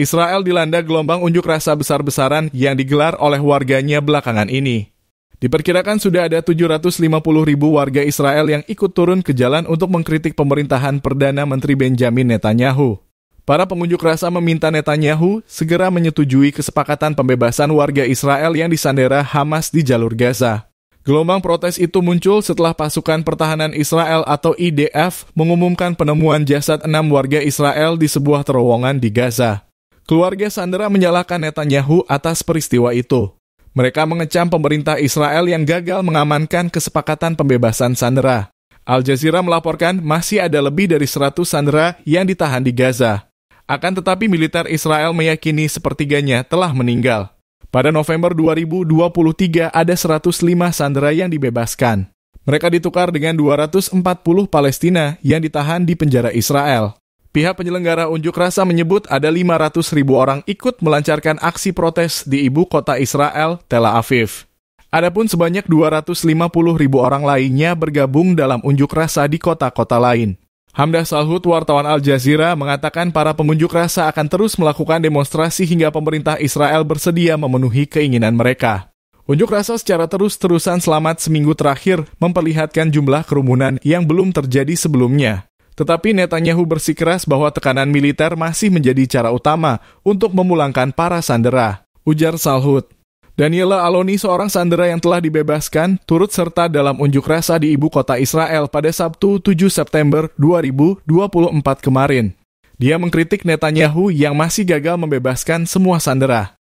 Israel dilanda gelombang unjuk rasa besar-besaran yang digelar oleh warganya belakangan ini. Diperkirakan sudah ada 750 ribu warga Israel yang ikut turun ke jalan untuk mengkritik pemerintahan Perdana Menteri Benjamin Netanyahu. Para pengunjuk rasa meminta Netanyahu segera menyetujui kesepakatan pembebasan warga Israel yang disandera Hamas di jalur Gaza. Gelombang protes itu muncul setelah pasukan pertahanan Israel atau IDF mengumumkan penemuan jasad enam warga Israel di sebuah terowongan di Gaza. Keluarga Sandera menyalahkan Netanyahu atas peristiwa itu. Mereka mengecam pemerintah Israel yang gagal mengamankan kesepakatan pembebasan Sandera. Al Jazeera melaporkan masih ada lebih dari 100 Sandera yang ditahan di Gaza. Akan tetapi militer Israel meyakini sepertiganya telah meninggal. Pada November 2023 ada 105 sandera yang dibebaskan. Mereka ditukar dengan 240 Palestina yang ditahan di penjara Israel. Pihak penyelenggara unjuk rasa menyebut ada 500 ribu orang ikut melancarkan aksi protes di ibu kota Israel, Tel Aviv. Adapun sebanyak 250 ribu orang lainnya bergabung dalam unjuk rasa di kota-kota lain. Hamdah Salhut, wartawan Al Jazeera, mengatakan para pengunjuk rasa akan terus melakukan demonstrasi hingga pemerintah Israel bersedia memenuhi keinginan mereka. Unjuk rasa secara terus-terusan selamat seminggu terakhir memperlihatkan jumlah kerumunan yang belum terjadi sebelumnya. Tetapi Netanyahu bersikeras bahwa tekanan militer masih menjadi cara utama untuk memulangkan para sandera. Ujar Salhut. Daniela Aloni, seorang sandera yang telah dibebaskan, turut serta dalam unjuk rasa di ibu kota Israel pada Sabtu 7 September 2024 kemarin. Dia mengkritik Netanyahu yang masih gagal membebaskan semua sandera.